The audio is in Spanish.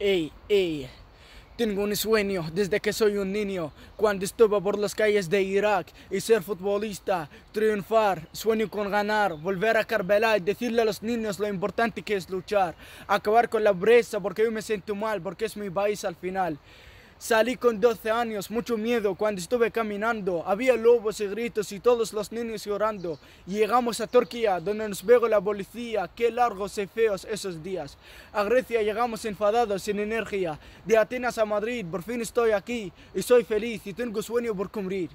Ey, ey. Tengo un sueño desde que soy un niño, cuando estuve por las calles de Irak y ser futbolista, triunfar, sueño con ganar, volver a Carvela y decirle a los niños lo importante que es luchar, acabar con la breza porque yo me siento mal, porque es mi país al final. Salí con 12 años, mucho miedo. Cuando estuve caminando, había lobos y gritos y todos los niños llorando. Llegamos a Turquía, donde nos veo la policía. Qué largos y feos esos días. A Grecia llegamos enfadados, sin energía. De Atenas a Madrid, por fin estoy aquí y soy feliz y tengo sueño por cumplir.